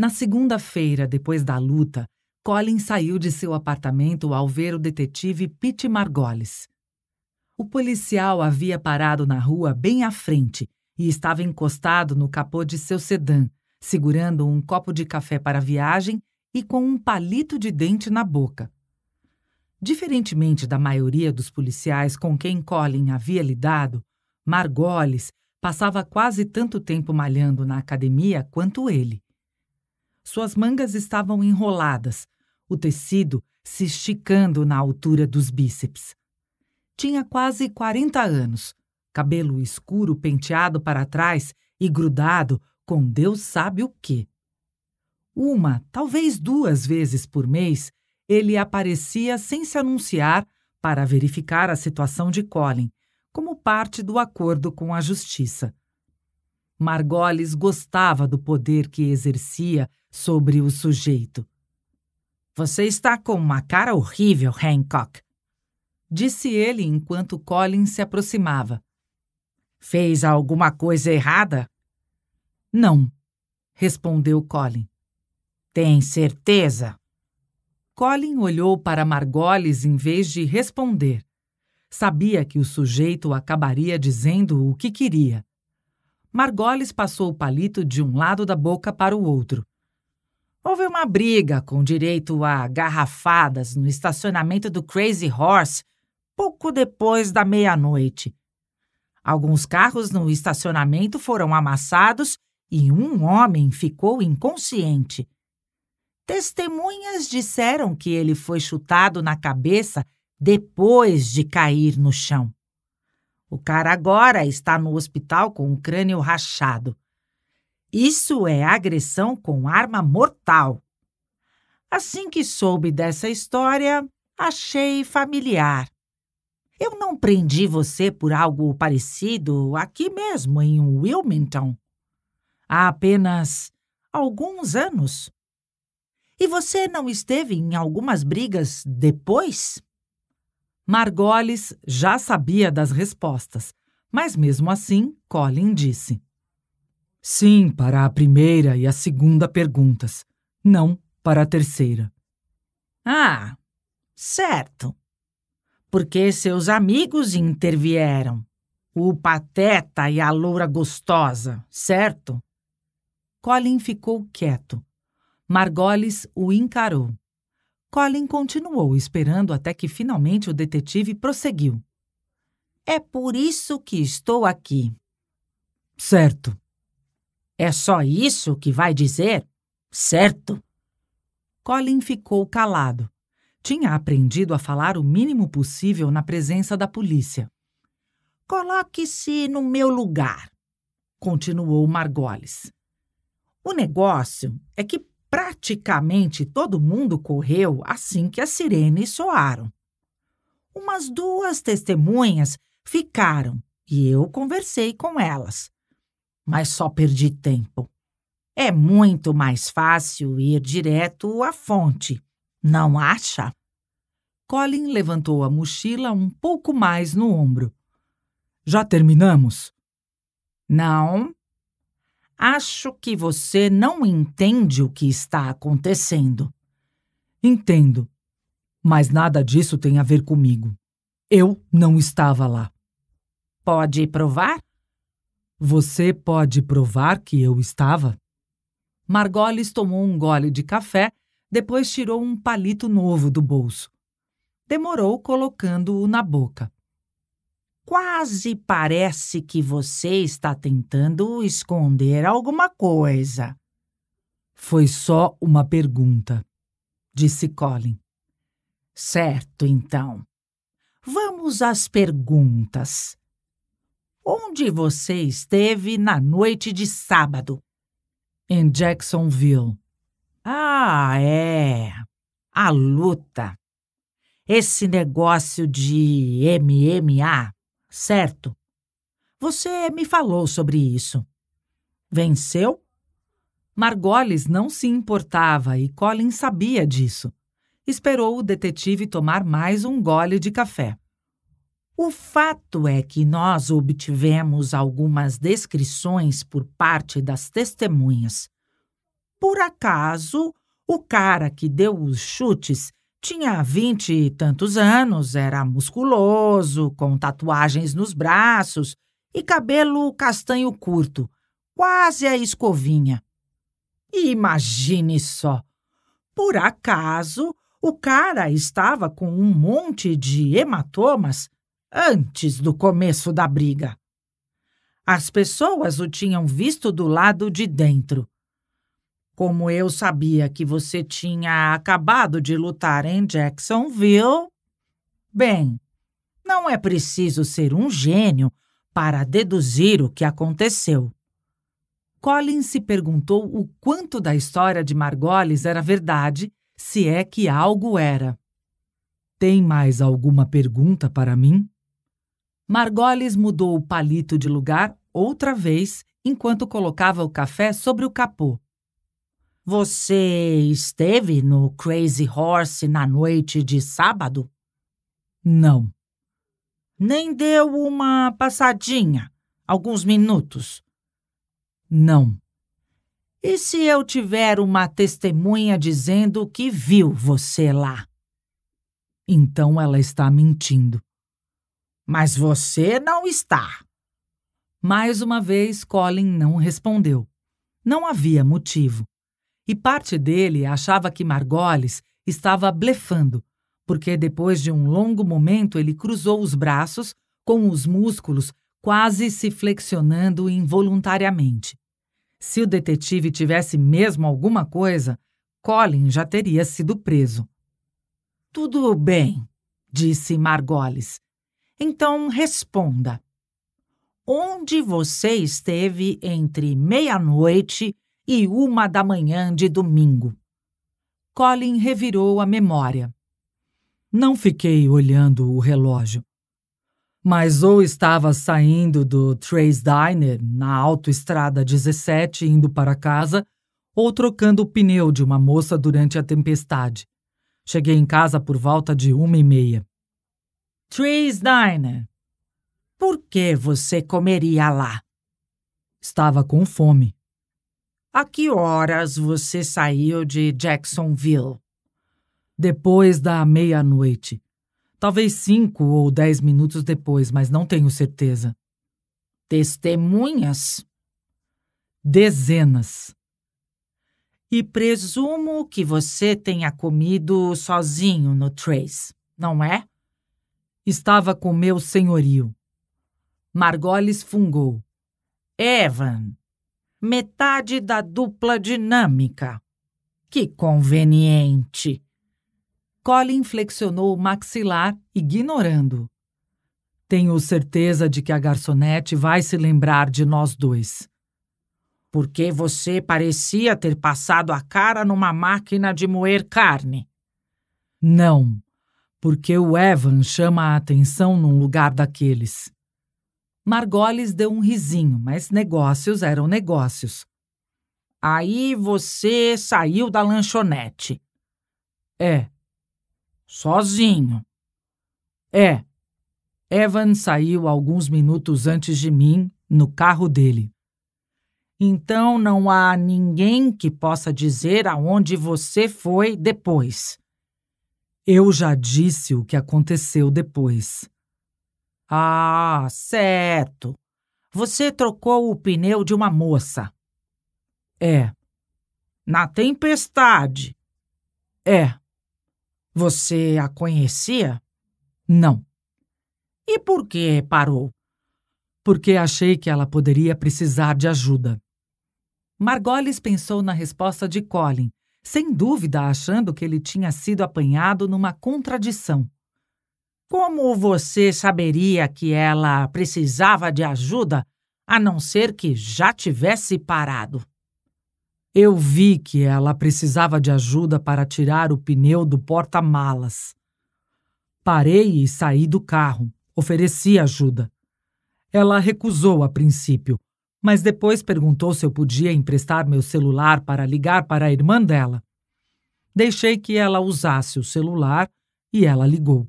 Na segunda-feira, depois da luta, Colin saiu de seu apartamento ao ver o detetive Pete Margolis. O policial havia parado na rua bem à frente e estava encostado no capô de seu sedã, segurando um copo de café para viagem e com um palito de dente na boca. Diferentemente da maioria dos policiais com quem Colin havia lidado, Margolis passava quase tanto tempo malhando na academia quanto ele. Suas mangas estavam enroladas, o tecido se esticando na altura dos bíceps. Tinha quase 40 anos, cabelo escuro penteado para trás e grudado com Deus sabe o quê. Uma, talvez duas vezes por mês, ele aparecia sem se anunciar para verificar a situação de Colin, como parte do acordo com a justiça. Margolis gostava do poder que exercia sobre o sujeito. Você está com uma cara horrível, Hancock, disse ele enquanto Colin se aproximava. Fez alguma coisa errada? Não, respondeu Colin. Tem certeza? Colin olhou para Margolis em vez de responder. Sabia que o sujeito acabaria dizendo o que queria. Margolis passou o palito de um lado da boca para o outro. Houve uma briga com direito a garrafadas no estacionamento do Crazy Horse pouco depois da meia-noite. Alguns carros no estacionamento foram amassados e um homem ficou inconsciente. Testemunhas disseram que ele foi chutado na cabeça depois de cair no chão. O cara agora está no hospital com o crânio rachado. Isso é agressão com arma mortal. Assim que soube dessa história, achei familiar. Eu não prendi você por algo parecido aqui mesmo, em Wilmington. Há apenas alguns anos. E você não esteve em algumas brigas depois? Margolis já sabia das respostas, mas mesmo assim, Colin disse: Sim para a primeira e a segunda perguntas, não para a terceira. Ah, certo. Porque seus amigos intervieram. O pateta e a loura gostosa, certo? Colin ficou quieto. Margolis o encarou. Colin continuou esperando até que finalmente o detetive prosseguiu. É por isso que estou aqui. Certo. É só isso que vai dizer? Certo? Colin ficou calado. Tinha aprendido a falar o mínimo possível na presença da polícia. Coloque-se no meu lugar, continuou Margolis. O negócio é que praticamente todo mundo correu assim que as sirenes soaram. Umas duas testemunhas ficaram e eu conversei com elas mas só perdi tempo. É muito mais fácil ir direto à fonte, não acha? Colin levantou a mochila um pouco mais no ombro. Já terminamos? Não. Acho que você não entende o que está acontecendo. Entendo, mas nada disso tem a ver comigo. Eu não estava lá. Pode provar? Você pode provar que eu estava? Margolis tomou um gole de café, depois tirou um palito novo do bolso. Demorou colocando-o na boca. Quase parece que você está tentando esconder alguma coisa. Foi só uma pergunta, disse Colin. Certo, então. Vamos às perguntas. Onde você esteve na noite de sábado? Em Jacksonville. Ah, é. A luta. Esse negócio de MMA, certo? Você me falou sobre isso. Venceu? Margolis não se importava e Colin sabia disso. Esperou o detetive tomar mais um gole de café. O fato é que nós obtivemos algumas descrições por parte das testemunhas. Por acaso, o cara que deu os chutes tinha vinte e tantos anos, era musculoso, com tatuagens nos braços e cabelo castanho curto, quase a escovinha. Imagine só! Por acaso, o cara estava com um monte de hematomas antes do começo da briga. As pessoas o tinham visto do lado de dentro. Como eu sabia que você tinha acabado de lutar em Jacksonville. Bem, não é preciso ser um gênio para deduzir o que aconteceu. Collins se perguntou o quanto da história de Margolis era verdade, se é que algo era. Tem mais alguma pergunta para mim? Margolis mudou o palito de lugar outra vez enquanto colocava o café sobre o capô. Você esteve no Crazy Horse na noite de sábado? Não. Nem deu uma passadinha, alguns minutos? Não. E se eu tiver uma testemunha dizendo que viu você lá? Então ela está mentindo. Mas você não está. Mais uma vez, Colin não respondeu. Não havia motivo. E parte dele achava que Margolis estava blefando, porque depois de um longo momento ele cruzou os braços, com os músculos quase se flexionando involuntariamente. Se o detetive tivesse mesmo alguma coisa, Colin já teria sido preso. Tudo bem, disse Margolis. Então responda: onde você esteve entre meia-noite e uma da manhã de domingo? Colin revirou a memória. Não fiquei olhando o relógio. Mas ou estava saindo do Trace Diner na autoestrada 17 indo para casa, ou trocando o pneu de uma moça durante a tempestade. Cheguei em casa por volta de uma e meia. Trees Diner. Por que você comeria lá? Estava com fome. A que horas você saiu de Jacksonville? Depois da meia-noite. Talvez cinco ou dez minutos depois, mas não tenho certeza. Testemunhas? Dezenas. E presumo que você tenha comido sozinho no Trace, não é? estava com meu senhorio. Margolis fungou. Evan, metade da dupla dinâmica. Que conveniente. Colin flexionou o maxilar, ignorando. Tenho certeza de que a garçonete vai se lembrar de nós dois. Porque você parecia ter passado a cara numa máquina de moer carne. Não, porque o Evan chama a atenção num lugar daqueles. Margolis deu um risinho, mas negócios eram negócios. Aí você saiu da lanchonete. É. Sozinho. É. Evan saiu alguns minutos antes de mim, no carro dele. Então não há ninguém que possa dizer aonde você foi depois. Eu já disse o que aconteceu depois. Ah, certo. Você trocou o pneu de uma moça. É. Na tempestade. É. Você a conhecia? Não. E por que parou? Porque achei que ela poderia precisar de ajuda. Margolis pensou na resposta de Colin sem dúvida achando que ele tinha sido apanhado numa contradição. Como você saberia que ela precisava de ajuda a não ser que já tivesse parado? Eu vi que ela precisava de ajuda para tirar o pneu do porta-malas. Parei e saí do carro, ofereci ajuda. Ela recusou a princípio, mas depois perguntou se eu podia emprestar meu celular para ligar para a irmã dela. Deixei que ela usasse o celular e ela ligou.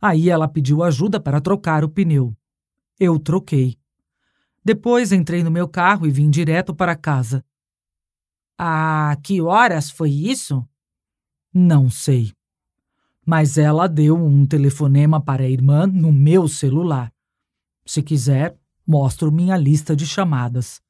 Aí ela pediu ajuda para trocar o pneu. Eu troquei. Depois entrei no meu carro e vim direto para casa. A ah, que horas foi isso? Não sei. Mas ela deu um telefonema para a irmã no meu celular. Se quiser, mostro minha lista de chamadas.